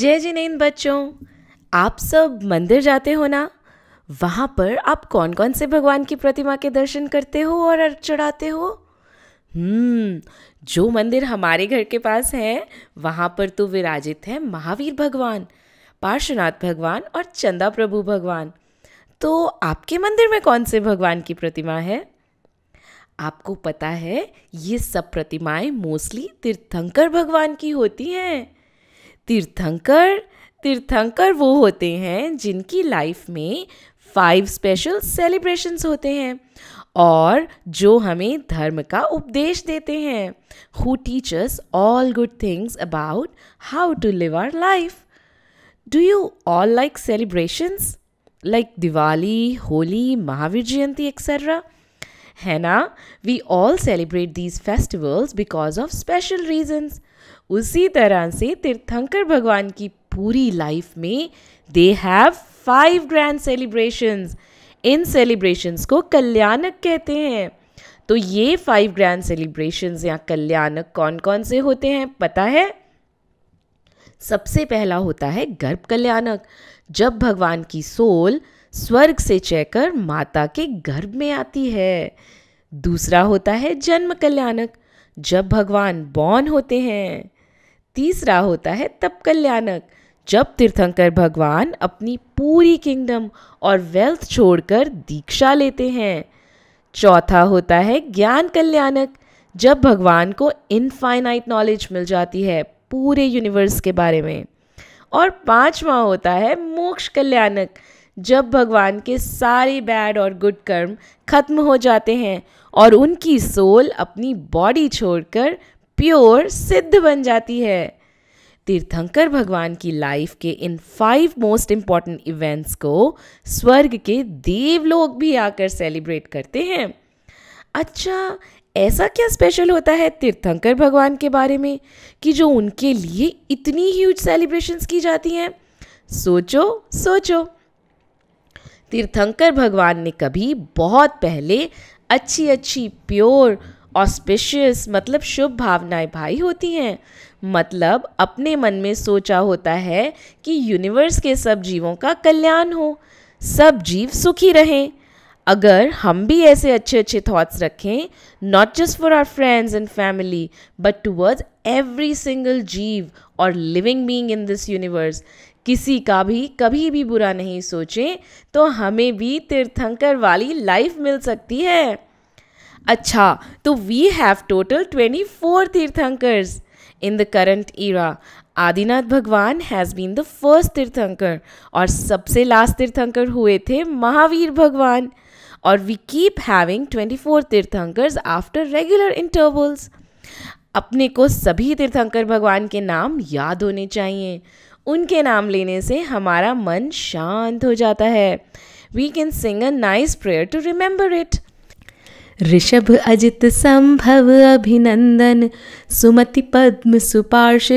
जय जिनेन बच्चों आप सब मंदिर जाते हो ना वहाँ पर आप कौन कौन से भगवान की प्रतिमा के दर्शन करते हो और अर्घ चढ़ाते हो हम्म जो मंदिर हमारे घर के पास है वहाँ पर तो विराजित है महावीर भगवान पार्श्वनाथ भगवान और चंदा प्रभु भगवान तो आपके मंदिर में कौन से भगवान की प्रतिमा है आपको पता है ये सब प्रतिमाएं मोस्टली तीर्थंकर भगवान की होती हैं तीर्थंकर तीर्थंकर वो होते हैं जिनकी लाइफ में फाइव स्पेशल सेलिब्रेशंस होते हैं और जो हमें धर्म का उपदेश देते हैं who teachers all good things about how to live our life do you all like celebrations like Diwali Holi Mahavir Jayanti etcetera है ना we all celebrate these festivals because of special reasons उसी तरह से तीर्थंकर भगवान की पूरी लाइफ में they have five grand celebrations इन सेलिब्रेशंस को कल्याणक कहते हैं तो ये फाइव ग्रैंड सेलिब्रेशंस या कल्याणक कौन कौन से होते हैं पता है सबसे पहला होता है गर्भ कल्याणक जब भगवान की सोल स्वर्ग से चेकर माता के गर्भ में आती है दूसरा होता है जन्म कल्याणक जब भगवान बॉर्न होते हैं तीसरा होता है तप कल्याणक जब तीर्थंकर भगवान अपनी पूरी किंगडम और वेल्थ छोड़कर दीक्षा लेते हैं चौथा होता है ज्ञान कल्याणक जब भगवान को इनफाइनाइट नॉलेज मिल जाती है पूरे यूनिवर्स के बारे में और पांचवा होता है मोक्ष कल्याणक जब भगवान के सारे बैड और गुड कर्म खत्म हो जाते हैं और उनकी सोल अपनी बॉडी छोड़कर प्योर सिद्ध बन जाती है तीर्थंकर भगवान की लाइफ के इन फाइव मोस्ट इम्पॉर्टेंट इवेंट्स को स्वर्ग के देवलोक भी आकर सेलिब्रेट करते हैं अच्छा ऐसा क्या स्पेशल होता है तीर्थंकर भगवान के बारे में कि जो उनके लिए इतनी ह्यूज सेलिब्रेशंस की जाती हैं सोचो सोचो तीर्थंकर भगवान ने कभी बहुत पहले अच्छी अच्छी प्योर ऑस्पिशियस मतलब शुभ भावनाएं भाई होती हैं मतलब अपने मन में सोचा होता है कि यूनिवर्स के सब जीवों का कल्याण हो सब जीव सुखी रहें अगर हम भी ऐसे अच्छे अच्छे थॉट्स रखें not just for our friends and family but towards every single जीव और living being in this universe किसी का भी कभी भी बुरा नहीं सोचें तो हमें भी तीर्थंकर वाली लाइफ मिल सकती है अच्छा तो वी हैव टोटल फोर तीर्थंकर्स in the current era Adinath भगवान हैज़ बीन द फर्स्ट तीर्थंकर और सबसे लास्ट तीर्थंकर हुए थे महावीर भगवान और we keep having twenty four तीर्थंकर्स आफ्टर रेगुलर इंटरवल्स अपने को सभी तीर्थंकर भगवान के नाम याद होने चाहिए उनके नाम लेने से हमारा मन शांत हो जाता है we can sing a nice prayer to remember it Rishabh Ajit Sambhav Abhinandan सुमति पद्म सुपार्श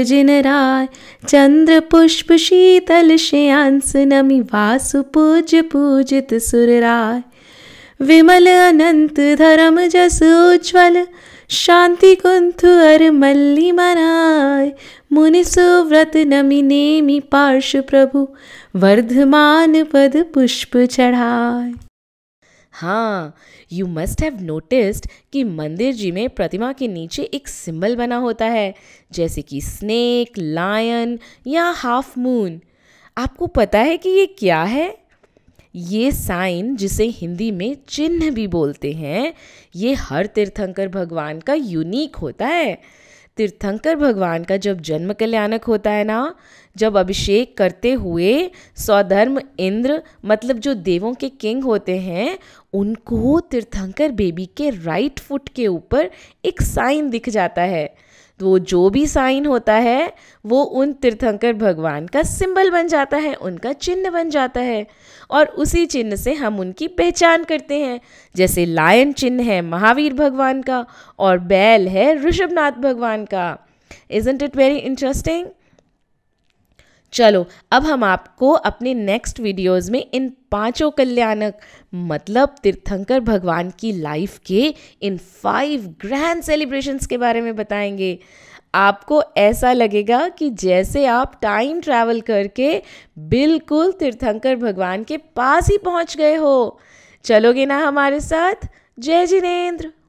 राय चंद्र पुष्प शीतल श्यांस नमि वासु पूज पूजित सुरराय विमल अनन्त धरम उज्ज्वल शान्ति कुन्थु अर मल्लि मनाय सुव्रत नमि नेमि पार्ष प्रभु वर्धमान पद पुष्प चढ़ाय हाँ यू मस्ट हैव नोटिस्ड कि मंदिर जी में प्रतिमा के नीचे एक सिंबल बना होता है जैसे कि स्नेक लायन या हाफ मून आपको पता है कि ये क्या है ये साइन जिसे हिंदी में चिन्ह भी बोलते हैं ये हर तीर्थंकर भगवान का यूनिक होता है तीर्थंकर भगवान का जब जन्म कल्याणक होता है ना जब अभिषेक करते हुए स्वधर्म इंद्र मतलब जो देवों के किंग होते हैं उनको तीर्थंकर बेबी के राइट फुट के ऊपर एक साइन दिख जाता है तो वो जो भी साइन होता है वो उन तीर्थंकर भगवान का सिंबल बन जाता है उनका चिन्ह बन जाता है और उसी चिन्ह से हम उनकी पहचान करते हैं जैसे लायन चिन्ह है महावीर भगवान का और बैल है ऋषभनाथ भगवान का इजेंट इट वेरी इंटरेस्टिंग चलो अब हम आपको अपने नेक्स्ट वीडियोस में इन पांचों कल्याणक मतलब तीर्थंकर भगवान की लाइफ के इन फाइव ग्रैंड सेलिब्रेशंस के बारे में बताएंगे आपको ऐसा लगेगा कि जैसे आप टाइम ट्रैवल करके बिल्कुल तीर्थंकर भगवान के पास ही पहुंच गए हो चलोगे ना हमारे साथ जय जिनेन्द्र